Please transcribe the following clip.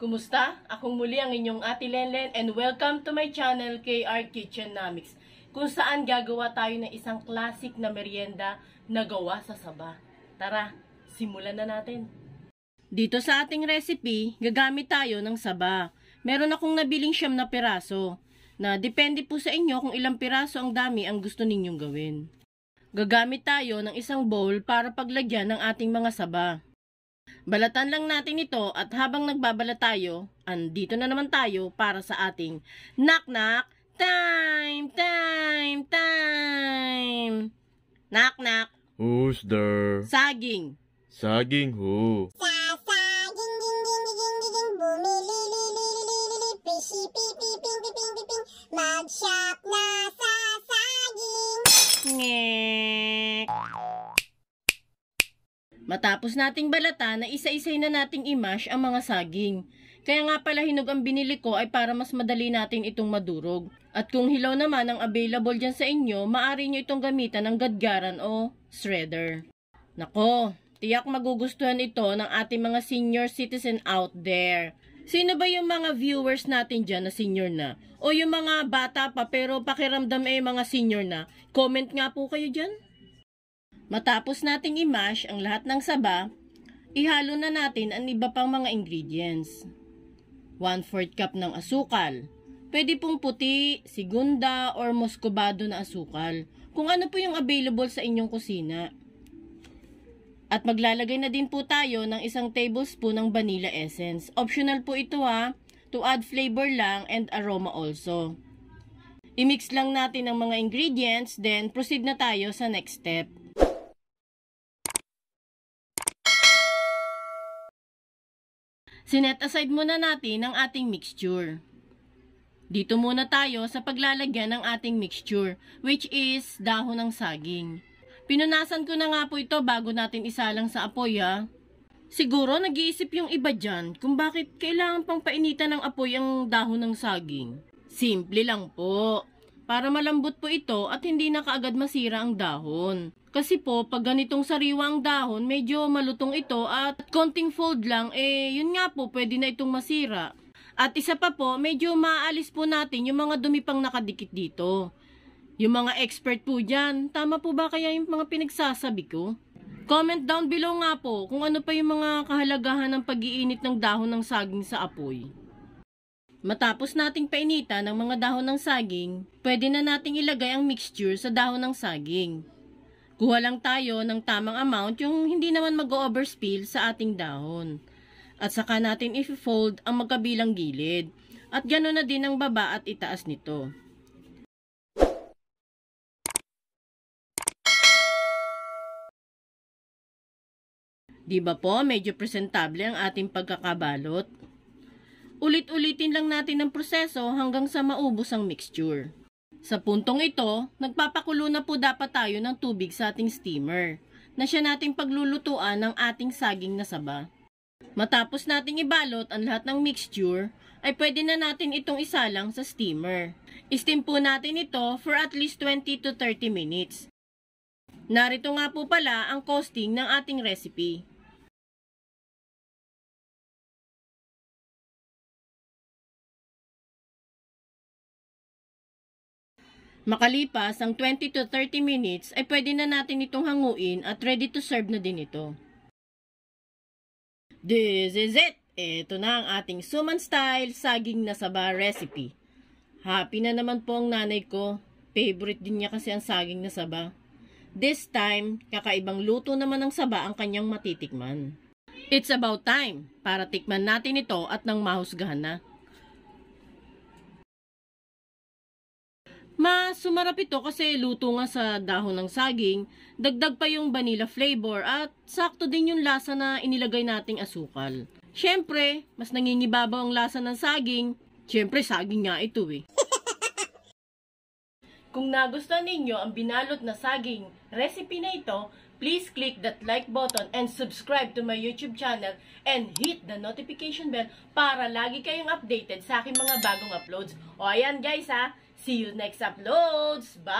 Kumusta? Ako muli ang inyong Ate Lenlen and welcome to my channel KR Kitchenomics kung saan gagawa tayo ng isang classic na merienda na gawa sa saba. Tara, simulan na natin. Dito sa ating recipe, gagamit tayo ng saba. Meron akong nabiling siyam na piraso na depende po sa inyo kung ilang piraso ang dami ang gusto ninyong gawin. Gagamit tayo ng isang bowl para paglagyan ng ating mga saba. Balatan lang natin ito at habang nagbabalat tayo, andito na naman tayo para sa ating knock-knock time, time, time. Knock-knock. Who's there? Saging. Saging who? Sasaging ding ging ging ging ging ging bumili li li li li li li ping ping ping ping ping ping mag-shop na Matapos nating balata na isa-isay na nating imash ang mga saging. Kaya nga pala hinog ang binili ko ay para mas madali natin itong madurog. At kung hilaw naman ang available dyan sa inyo, maari nyo itong gamitan ng gadgaran o shredder. Nako, tiyak magugustuhan ito ng ating mga senior citizen out there. Sino ba yung mga viewers natin dyan na senior na? O yung mga bata pa pero pakiramdam eh mga senior na? Comment nga po kayo dyan. Matapos nating i-mash ang lahat ng saba, ihalo na natin ang iba pang mga ingredients. 1/4 cup ng asukal. Pwede pong puti, segunda, or muscovado na asukal. Kung ano po yung available sa inyong kusina. At maglalagay na din po tayo ng isang tablespoon ng vanilla essence. Optional po ito ha, to add flavor lang and aroma also. I-mix lang natin ang mga ingredients, then proceed na tayo sa next step. Sinet aside muna natin ang ating mixture. Dito muna tayo sa paglalagyan ng ating mixture, which is dahon ng saging. Pinunasan ko na nga po ito bago natin isalang sa apoy ha. Siguro nag-iisip yung iba dyan kung bakit kailangan pang painitan ng apoy ang dahon ng saging. Simple lang po. Para malambot po ito at hindi na kaagad masira ang dahon. Kasi po, pag ganitong sariwang dahon, medyo malutong ito at konting fold lang, eh yun nga po, pwede na itong masira. At isa pa po, medyo maalis po natin yung mga dumi pang nakadikit dito. Yung mga expert po dyan, tama po ba kaya yung mga pinagsasabi ko? Comment down below nga po kung ano pa yung mga kahalagahan ng pag-iinit ng dahon ng saging sa apoy. Matapos nating painitan ng mga dahon ng saging, pwede na nating ilagay ang mixture sa dahon ng saging. Kuha lang tayo ng tamang amount yung hindi naman mag-overspill sa ating dahon. At saka natin i-fold ang magkabilang gilid. At gano'n na din ang baba at itaas nito. Diba po, medyo presentable ang ating pagkakabalot. Ulit-ulitin lang natin ang proseso hanggang sa maubos ang mixture. Sa puntong ito, nagpapakulo na po dapat tayo ng tubig sa ating steamer na siya nating paglulutuan ng ating saging na saba. Matapos nating ibalot ang lahat ng mixture, ay pwede na natin itong isalang sa steamer. Steam po natin ito for at least 20 to 30 minutes. Narito nga po pala ang costing ng ating recipe. Makalipas ang 20 to 30 minutes ay pwede na natin itong hanguin at ready to serve na din ito. This is it! Ito na ang ating suman style saging na saba recipe. Happy na naman po ang nanay ko. Favorite din niya kasi ang saging na saba. This time, kakaibang luto naman ng saba ang kanyang matitikman. It's about time para tikman natin ito at nang mahusgahan na. Mas sumarap ito kasi luto nga sa dahon ng saging, dagdag pa yung vanilla flavor at sakto din yung lasa na inilagay nating asukal. Siyempre, mas nangingibabaw ang lasa ng saging. Siyempre, saging nga ito eh. Kung nagustuhan ninyo ang binalot na saging recipe na ito, please click that like button and subscribe to my YouTube channel and hit the notification bell para lagi kayong updated sa aking mga bagong uploads. O ayan guys ha, See you next uploads. Bye!